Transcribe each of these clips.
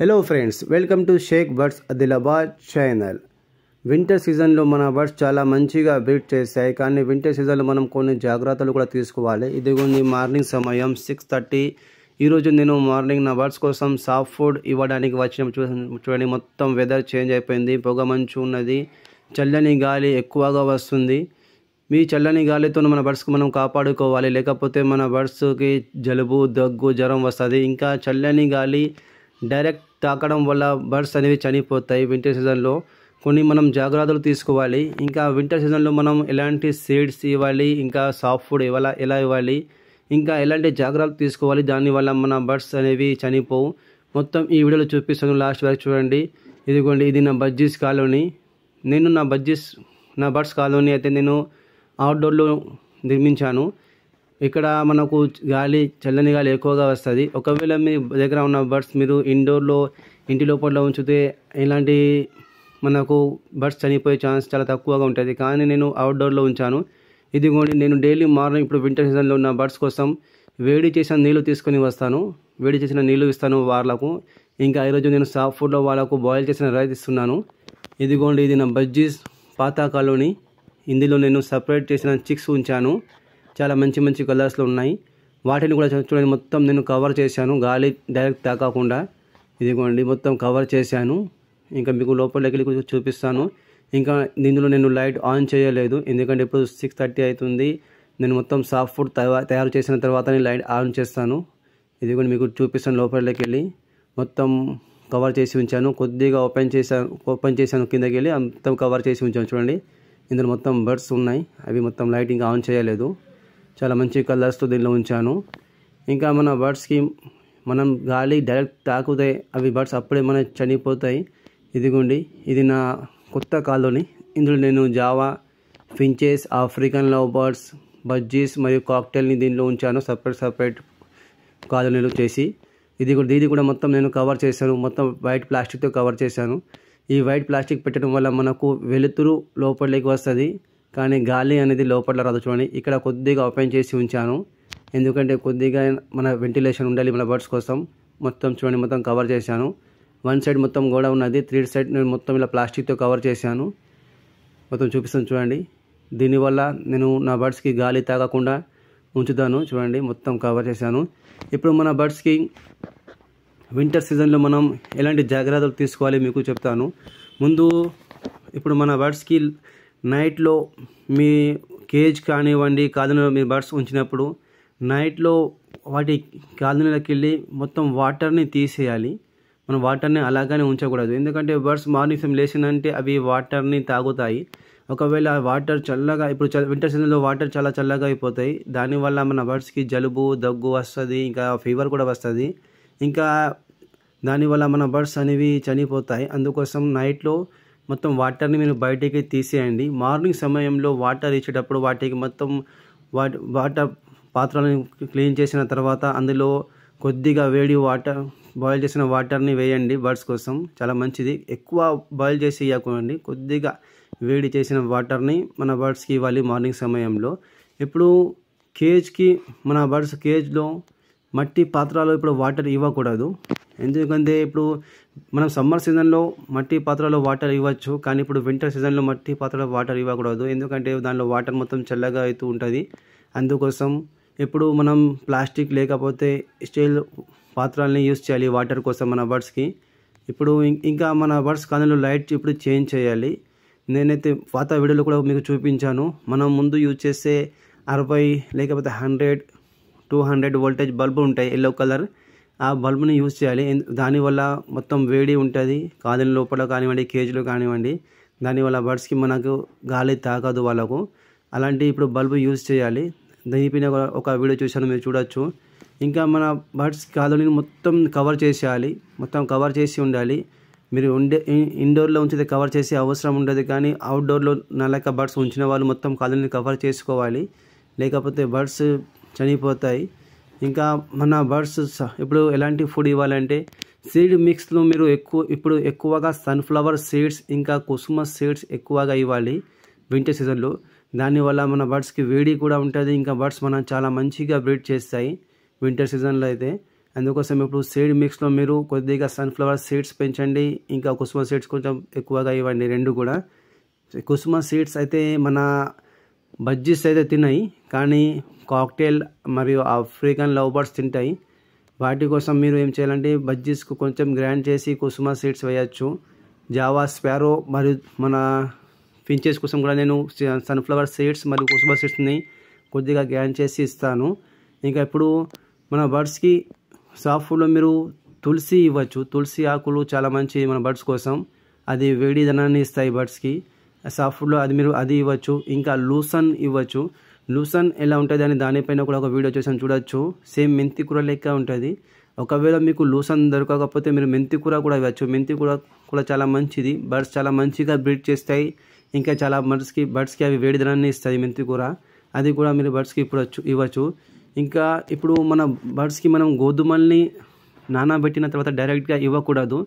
hello friends welcome to Shaik birds Adilabad channel winter సీజన్లో మన birds చాలా మంచిగా బ్రీడ్ చేస్తాయి కానీ వింటర్ సీజన్లో మనం కొన్ని జాగ్రత్తలు కూడా తీసుకోవాలి ఇదిగోంది మార్నింగ్ సమయం సిక్స్ థర్టీ ఈరోజు నేను మార్నింగ్ నా బర్డ్స్ కోసం సాఫ్ట్ ఫుడ్ ఇవ్వడానికి వచ్చిన చూడండి మొత్తం వెదర్ చేంజ్ అయిపోయింది పొగ మంచు ఉన్నది చల్లని గాలి ఎక్కువగా వస్తుంది మీ చల్లని గాలితో మన బర్డ్స్కి మనం కాపాడుకోవాలి లేకపోతే మన బర్డ్స్కి జలుబు దగ్గు జ్వరం వస్తుంది ఇంకా చల్లని గాలి డైరెక్ట్ తాకడం వల్ల బర్డ్స్ అనేవి చనిపోతాయి వింటర్ సీజన్లో కొన్ని మనం జాగ్రత్తలు తీసుకోవాలి ఇంకా వింటర్ సీజన్లో మనం ఎలాంటి సీడ్స్ ఇవ్వాలి ఇంకా సాఫ్ట్ ఫుడ్ ఇవ్వాలి ఎలా ఇవ్వాలి ఇంకా ఎలాంటి జాగ్రత్తలు తీసుకోవాలి దానివల్ల మన బర్డ్స్ అనేవి చనిపోవు మొత్తం ఈ వీడియోలో చూపిస్తాను లాస్ట్ వరకు చూడండి ఇదిగోండి ఇది నా బడ్జీస్ కాలనీ నేను నా బడ్జీస్ నా బర్డ్స్ కాలనీ అయితే నేను అవుట్డోర్లో నిర్మించాను ఇక్కడ మనకు గాలి చల్లని గాలి ఎక్కువగా వస్తుంది ఒకవేళ మీ దగ్గర ఉన్న బర్డ్స్ మీరు ఇండోర్లో ఇంటి లోపల ఉంచితే ఇలాంటి మనకు బర్డ్స్ చనిపోయే ఛాన్స్ చాలా తక్కువగా ఉంటుంది కానీ నేను అవుట్డోర్లో ఉంచాను ఇదిగోండి నేను డైలీ మార్నింగ్ ఇప్పుడు వింటర్ సీజన్లో ఉన్న బర్డ్స్ కోసం వేడి చేసిన నీళ్ళు తీసుకొని వస్తాను వేడి చేసిన నీళ్ళు ఇస్తాను వాళ్ళకు ఇంకా ఈరోజు నేను సాఫ్ట్ ఫుడ్లో వాళ్ళకు బాయిల్ చేసిన రైస్ ఇస్తున్నాను ఇదిగోండి ఇది నా బజ్జీస్ పాతాకాలోని ఇందులో నేను సపరేట్ చేసిన చిక్స్ ఉంచాను చాలా మంచి మంచి కలర్స్లో ఉన్నాయి వాటిని కూడా చూడండి మొత్తం నేను కవర్ చేశాను గాలి డైరెక్ట్ తాకకుండా ఇదిగోండి మొత్తం కవర్ చేశాను ఇంకా మీకు లోపలికి వెళ్ళి చూపిస్తాను ఇంకా దీనిలో నేను లైట్ ఆన్ చేయలేదు ఎందుకంటే ఇప్పుడు సిక్స్ థర్టీ అవుతుంది నేను మొత్తం సాఫ్ట్ ఫుడ్ తయారు చేసిన తర్వాత లైట్ ఆన్ చేస్తాను ఇది కూడా మీకు చూపిస్తాను లోపలికి వెళ్ళి మొత్తం కవర్ చేసి ఉంచాను కొద్దిగా ఓపెన్ చేశాను ఓపెన్ చేశాను కిందకి వెళ్ళి మొత్తం కవర్ చేసి ఉంచాను చూడండి ఇందులో మొత్తం బర్డ్స్ ఉన్నాయి అవి మొత్తం లైట్ ఇంకా ఆన్ చేయలేదు చాలా మంచి కలర్స్తో దీనిలో ఉంచాను ఇంకా మన బర్డ్స్కి మనం గాలి డైరెక్ట్ తాకుతే అవి బర్డ్స్ అప్పుడే మన చనిపోతాయి ఇదిగోండి ఇది నా కొత్త కాలనీ ఇందులో నేను Java finches African love birds budgies మరియు కాక్టైల్ని దీనిలో ఉంచాను సపరేట్ సపరేట్ కాలనీలు చేసి ఇది కూడా దీన్ని కూడా మొత్తం నేను కవర్ చేశాను మొత్తం వైట్ ప్లాస్టిక్తో కవర్ చేశాను ఈ వైట్ ప్లాస్టిక్ పెట్టడం వల్ల మనకు వెలుతురు లోపలికి వస్తుంది కానీ గాలి అనేది లోపల రాదు చూడండి ఇక్కడ కొద్దిగా ఓపెన్ చేసి ఉంచాను ఎందుకంటే కొద్దిగా మన వెంటిలేషన్ ఉండాలి మన బర్డ్స్ కోసం మొత్తం చూడండి మొత్తం కవర్ చేశాను వన్ సైడ్ మొత్తం గోడ ఉన్నది త్రీ సైడ్ నేను మొత్తం ఇలా ప్లాస్టిక్తో కవర్ చేశాను మొత్తం చూపిస్తాను చూడండి దీనివల్ల నేను నా బర్డ్స్కి గాలి తాగకుండా ఉంచుతాను చూడండి మొత్తం కవర్ చేశాను ఇప్పుడు మన బర్డ్స్కి వింటర్ సీజన్లో మనం ఎలాంటి జాగ్రత్తలు తీసుకోవాలి మీకు చెప్తాను ముందు ఇప్పుడు మన బర్డ్స్కి నైట్లో మీ కేజ్ కానివ్వండి కాలనీలో మీ బర్డ్స్ ఉంచినప్పుడు నైట్లో వాటి కాలనీలోకి వెళ్ళి మొత్తం వాటర్ని తీసేయాలి మనం వాటర్ని అలాగనే ఉంచకూడదు ఎందుకంటే బర్డ్స్ మార్నింగ్ సమయం లేచిందంటే అవి వాటర్ని తాగుతాయి ఒకవేళ వాటర్ చల్లగా ఇప్పుడు వింటర్ సీజన్లో వాటర్ చాలా చల్లగా అయిపోతాయి దానివల్ల మన బర్డ్స్కి జలుబు దగ్గు వస్తుంది ఇంకా ఫీవర్ కూడా వస్తుంది ఇంకా దానివల్ల మన బర్డ్స్ అనేవి చనిపోతాయి అందుకోసం నైట్లో మొత్తం వాటర్ని మీరు బయటికి తీసేయండి మార్నింగ్ సమయంలో వాటర్ ఇచ్చేటప్పుడు వాటికి మొత్తం వాటి వాటర్ పాత్రలను క్లీన్ చేసిన తర్వాత అందులో కొద్దిగా వేడి వాటర్ బాయిల్ చేసిన వాటర్ని వేయండి బర్డ్స్ కోసం చాలా మంచిది ఎక్కువ బాయిల్ చేసి ఇవ్వకండి కొద్దిగా వేడి చేసిన వాటర్ని మన బర్డ్స్కి ఇవ్వాలి మార్నింగ్ సమయంలో ఇప్పుడు కేజ్కి మన బర్డ్స్ కేజ్లో మట్టి పాత్రలో ఇప్పుడు వాటర్ ఇవ్వకూడదు ఎందుకంటే ఇప్పుడు మనం సమ్మర్ సీజన్లో మట్టి పాత్రలో వాటర్ ఇవ్వచ్చు కానీ ఇప్పుడు వింటర్ సీజన్లో మట్టి పాత్రలో వాటర్ ఇవ్వకూడదు ఎందుకంటే దానిలో వాటర్ మొత్తం చల్లగా అవుతూ ఉంటుంది అందుకోసం ఇప్పుడు మనం ప్లాస్టిక్ లేకపోతే స్టీల్ పాత్రల్ని యూస్ చేయాలి వాటర్ కోసం మన బర్డ్స్కి ఇప్పుడు ఇంకా మన బర్డ్స్ కాలంలో లైట్ ఇప్పుడు చేంజ్ చేయాలి నేనైతే పాత వీడియోలో కూడా మీకు చూపించాను మనం ముందు యూజ్ చేసే అరవై లేకపోతే hundred two hundred voltage bulb ఉంటాయి ఎల్లో కలర్ ఆ బల్బుని యూజ్ చేయాలి దానివల్ల మొత్తం వేడి ఉంటుంది కాదని లోపల కానివ్వండి కేజీలు కానివ్వండి దానివల్ల బర్డ్స్కి మనకు గాలి తాగదు వాళ్ళకు అలాంటి ఇప్పుడు బల్బు యూజ్ చేయాలి దీనిపైన ఒక వీడియో చూశాను మీరు చూడొచ్చు ఇంకా మన బర్డ్స్ కాలనీని మొత్తం కవర్ చేసేయాలి మొత్తం కవర్ చేసి ఉండాలి మీరు ఉండే ఇండోర్లో ఉంచితే కవర్ చేసే అవసరం ఉండదు కానీ అవుట్డోర్లో నలక బర్డ్స్ ఉంచిన వాళ్ళు మొత్తం కాలనీని కవర్ చేసుకోవాలి లేకపోతే బర్డ్స్ చనిపోతాయి ఇంకా మన బర్డ్స్ ఇప్పుడు ఎలాంటి ఫుడ్ ఇవ్వాలంటే సీడ్ మిక్స్లో మీరు ఎక్కువ ఇప్పుడు ఎక్కువగా సన్ఫ్లవర్ సీడ్స్ ఇంకా కుసుమ సీడ్స్ ఎక్కువగా ఇవ్వాలి వింటర్ సీజన్లో దానివల్ల మన బర్డ్స్కి వేడి కూడా ఉంటుంది ఇంకా బర్డ్స్ మనం చాలా మంచిగా బ్రీడ్ చేస్తాయి వింటర్ సీజన్లో అయితే అందుకోసం ఇప్పుడు సీడ్ మిక్స్లో మీరు కొద్దిగా సన్ఫ్లవర్ సీడ్స్ పెంచండి ఇంకా కుసుమ సీడ్స్ కొంచెం ఎక్కువగా ఇవ్వండి రెండు కూడా కుసుమ సీడ్స్ అయితే మన బజ్జీస్ అయితే తినాయి కానీ కాక్టైల్ మరియు ఆఫ్రికన్ లవ్ బర్డ్స్ తింటాయి వాటి కోసం మీరు ఏం చేయాలంటే బజ్జీస్కు కొంచెం గ్రైండ్ చేసి కుసుమ సీడ్స్ వేయచ్చు జావా స్పారో మరియు మన ఫించెస్ కోసం కూడా నేను సన్ఫ్లవర్ సీడ్స్ మరియు కుసుమ సీడ్స్ని కొద్దిగా గ్రైండ్ చేసి ఇస్తాను ఇంకా ఇప్పుడు మన బర్డ్స్కి సాఫ్ట్ ఫుడ్లో మీరు తులసి ఇవ్వచ్చు తులసి ఆకులు చాలా మంచి మన బర్డ్స్ కోసం అది వేడి ధనాన్ని ఇస్తాయి బర్డ్స్కి సాఫ్ట్ ఫుడ్లో అది మీరు అది ఇవ్వచ్చు ఇంకా లూసన్ ఇవ్వచ్చు లూసన్ ఎలా ఉంటుంది అని దానిపైన కూడా ఒక వీడియో చేసాను చూడొచ్చు సేమ్ మెంతి కూర లెక్క ఉంటుంది ఒకవేళ మీకు లూసన్ దొరకకపోతే మీరు మెంతి కూర కూడా ఇవ్వచ్చు మెంతి కూర కూడా చాలా మంచిది బర్డ్స్ చాలా మంచిగా బ్రీడ్ చేస్తాయి ఇంకా చాలా బర్డ్స్కి బర్డ్స్కి అవి వేడి ధనాన్ని ఇస్తాయి మెంతి కూర అది కూడా మీరు బర్డ్స్కి ఇప్పుడు ఇవ్వచ్చు ఇంకా ఇప్పుడు మన బర్డ్స్కి మనం గోధుమల్ని నానబెట్టిన తర్వాత డైరెక్ట్గా ఇవ్వకూడదు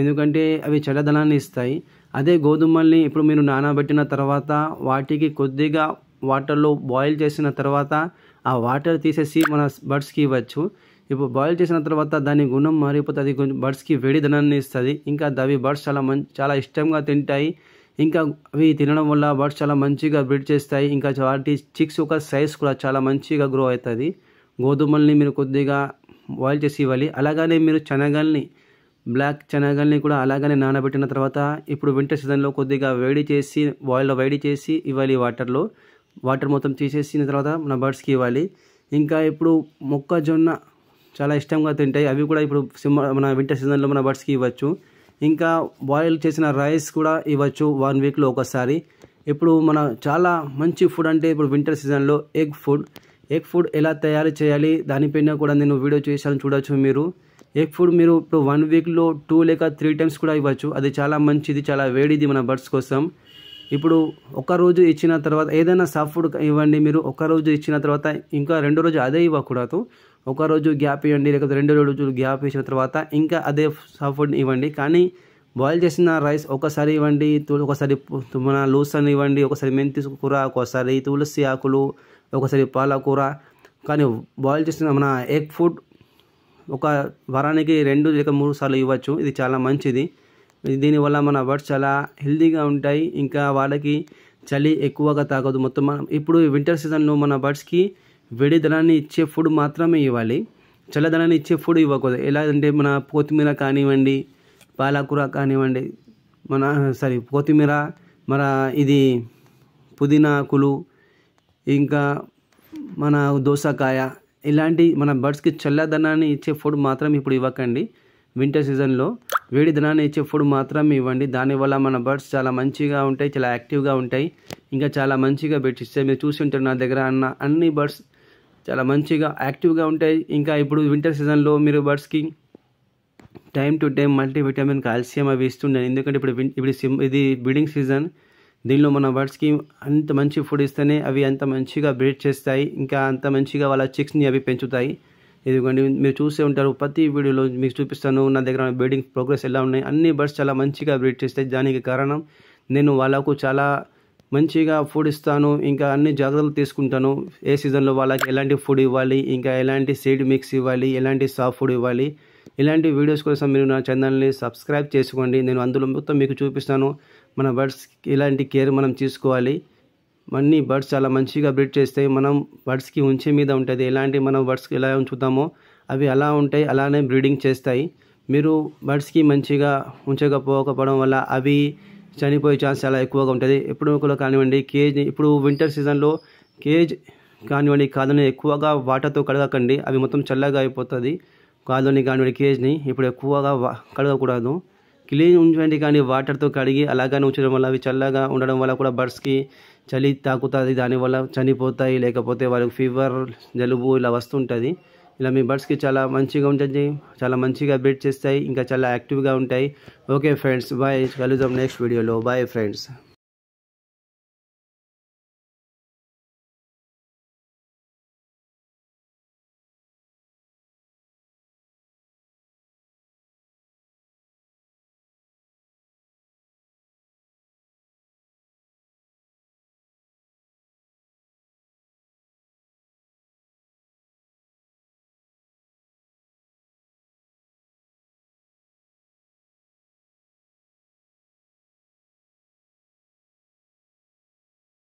ఎందుకంటే అవి చల్లదనాన్ని ఇస్తాయి అదే గోధుమల్ని ఇప్పుడు మీరు నానబెట్టిన తర్వాత వాటికి కొద్దిగా వాటర్లో బాయిల్ చేసిన తర్వాత ఆ వాటర్ తీసేసి మన బర్డ్స్కి ఇవ్వచ్చు ఇప్పుడు బాయిల్ చేసిన తర్వాత దాని గుణం మారిపోతే అది కొంచెం బర్డ్స్కి ధనాన్ని ఇస్తుంది ఇంకా అవి బర్డ్స్ చాలా మంచి చాలా ఇష్టంగా తింటాయి ఇంకా అవి తినడం వల్ల బర్డ్స్ చాలా మంచిగా బ్రిడ్ చేస్తాయి ఇంకా వాటి చిక్స్ యొక్క సైజ్ కూడా చాలా మంచిగా గ్రో అవుతుంది గోధుమల్ని మీరు కొద్దిగా బాయిల్ చేసి ఇవ్వాలి అలాగనే మీరు శనగల్ని బ్లాక్ శనగల్ని కూడా అలాగనే నానబెట్టిన తర్వాత ఇప్పుడు వింటర్ సీజన్లో కొద్దిగా వేడి చేసి బాయిల్లో వేడి చేసి ఇవ్వాలి వాటర్లో వాటర్ మొత్తం తీసేసిన తర్వాత మన బర్డ్స్కి ఇవ్వాలి ఇంకా ఇప్పుడు మొక్కజొన్న చాలా ఇష్టంగా తింటాయి అవి కూడా ఇప్పుడు సిమ్మ మన వింటర్ సీజన్లో మన బర్డ్స్కి ఇవ్వచ్చు ఇంకా బాయిల్ చేసిన రైస్ కూడా ఇవ్వచ్చు వన్ వీక్లో ఒకసారి ఇప్పుడు మన చాలా మంచి ఫుడ్ అంటే ఇప్పుడు వింటర్ సీజన్లో ఎగ్ ఫుడ్ ఎగ్ ఫుడ్ ఎలా తయారు చేయాలి దానిపైన కూడా నేను వీడియో చేశాను చూడవచ్చు మీరు ఎగ్ ఫుడ్ మీరు ఇప్పుడు వన్ వీక్లో టూ లేక త్రీ టైమ్స్ కూడా ఇవ్వచ్చు అది చాలా మంచిది చాలా వేడిది మన బర్డ్స్ కోసం ఇప్పుడు రోజు ఇచ్చిన తర్వాత ఏదైనా సఫుడ్ ఇవ్వండి మీరు రోజు ఇచ్చిన తర్వాత ఇంకా రెండు రోజు అదే ఇవ్వకూడదు ఒకరోజు గ్యాప్ ఇవ్వండి లేకపోతే రెండు రోజులు గ్యాప్ ఇచ్చిన తర్వాత ఇంకా అదే సఫుడ్ ఇవ్వండి కానీ బాయిల్ చేసిన రైస్ ఒకసారి ఇవ్వండి ఒకసారి మన లూసన్ ఇవ్వండి ఒకసారి మెంతి కూర ఒకసారి తులసి ఆకులు ఒకసారి పాలకూర కానీ బాయిల్ చేసిన మన ఎగ్ ఫుడ్ ఒక వారానికి రెండు లేక మూడు సార్లు ఇవ్వచ్చు ఇది చాలా మంచిది దీనివల్ల మన బర్డ్స్ చాలా హెల్దీగా ఉంటాయి ఇంకా వాళ్ళకి చలి ఎక్కువగా తాగదు మొత్తం మనం ఇప్పుడు వింటర్ సీజన్లో మన బర్డ్స్కి వేడి ధనాన్ని ఇచ్చే ఫుడ్ మాత్రమే ఇవ్వాలి చల్లదనాన్ని ఇచ్చే ఫుడ్ ఇవ్వకూడదు ఎలా అంటే మన కొత్తిమీర కానివ్వండి పాలకూర కానివ్వండి మన సారీ కొత్తిమీర మన ఇది పుదీనాకులు ఇంకా మన దోసకాయ ఇలాంటి మన బర్డ్స్కి చల్లదనాన్ని ఇచ్చే ఫుడ్ మాత్రం ఇప్పుడు ఇవ్వకండి వింటర్ సీజన్లో వేడి ధనాన్ని ఇచ్చే ఫుడ్ ఇవ్వండి దానివల్ల మన బర్డ్స్ చాలా మంచిగా ఉంటాయి చాలా యాక్టివ్గా ఉంటాయి ఇంకా చాలా మంచిగా బెడ్స్ ఇస్తాయి మీరు చూసి ఉంటారు నా దగ్గర అన్న అన్ని బర్డ్స్ చాలా మంచిగా యాక్టివ్గా ఉంటాయి ఇంకా ఇప్పుడు వింటర్ సీజన్లో మీరు బర్డ్స్కి time to time multivitamin calcium అవి ఇస్తుండే ఎందుకంటే ఇప్పుడు ఇప్పుడు సిమ్ ఇది బ్రీడింగ్ సీజన్ దీనిలో మన బర్డ్స్కి అంత మంచి ఫుడ్ ఇస్తేనే అవి అంత మంచిగా బ్రీడ్ చేస్తాయి ఇంకా అంత మంచిగా వాళ్ళ చిక్స్ని అవి పెంచుతాయి ఇదిగోండి మీరు చూసే ఉంటారు ప్రతి వీడియోలో మీకు చూపిస్తాను నా దగ్గర బ్రీడింగ్ ప్రోగ్రెస్ ఎలా ఉన్నాయి అన్ని బర్డ్స్ చాలా మంచిగా బ్రీడ్ చేస్తాయి దానికి కారణం నేను వాళ్ళకు చాలా మంచిగా ఫుడ్ ఇస్తాను ఇంకా అన్ని జాగ్రత్తలు తీసుకుంటాను ఏ సీజన్లో వాళ్ళకి ఎలాంటి ఫుడ్ ఇవ్వాలి ఇంకా ఎలాంటి సీడ్ మిక్స్ ఇవ్వాలి ఎలాంటి సాఫ్ట్ ఫుడ్ ఇవ్వాలి ఇలాంటి వీడియోస్ కోసం మీరు నా ఛానల్ని సబ్స్క్రైబ్ చేసుకోండి నేను అందులో మొత్తం మీకు చూపిస్తాను మన బర్డ్స్ ఇలాంటి కేర్ మనం తీసుకోవాలి అన్ని బర్డ్స్ చాలా మంచిగా బ్రీడ్ చేస్తాయి మనం బర్డ్స్కి ఉంచే మీద ఉంటుంది ఎలాంటి మనం బర్డ్స్కి ఎలా ఉంచుతామో అవి అలా ఉంటాయి అలానే బ్రీడింగ్ చేస్తాయి మీరు బర్డ్స్కి మంచిగా ఉంచకపోకపోవడం వల్ల అవి చనిపోయే ఛాన్స్ చాలా ఎక్కువగా ఉంటుంది ఎప్పుడు కూడా కానివ్వండి కేజ్ ఇప్పుడు వింటర్ సీజన్లో కేజ్ కానివ్వండి కాదని ఎక్కువగా వాటర్తో కడగకండి అవి మొత్తం చల్లగా అయిపోతుంది కాదని కానివ్వండి కేజ్ని ఇప్పుడు ఎక్కువగా కడగకూడదు క్లీన్ ఉంచండి కానీ వాటర్తో కడిగి అలాగే ఉంచడం వల్ల అవి చల్లగా ఉండడం వల్ల కూడా బర్డ్స్కి చలి తాకుతుంది దానివల్ల చనిపోతాయి లేకపోతే వాళ్ళకి ఫీవర్ జలుబు ఇలా వస్తుంటుంది ఇలా మీ బర్డ్స్కి చాలా మంచిగా ఉంటుంది చాలా మంచిగా బీట్ చేస్తాయి ఇంకా చాలా యాక్టివ్గా ఉంటాయి ఓకే ఫ్రెండ్స్ బాయ్ కలుద్దాం నెక్స్ట్ వీడియోలో బాయ్ ఫ్రెండ్స్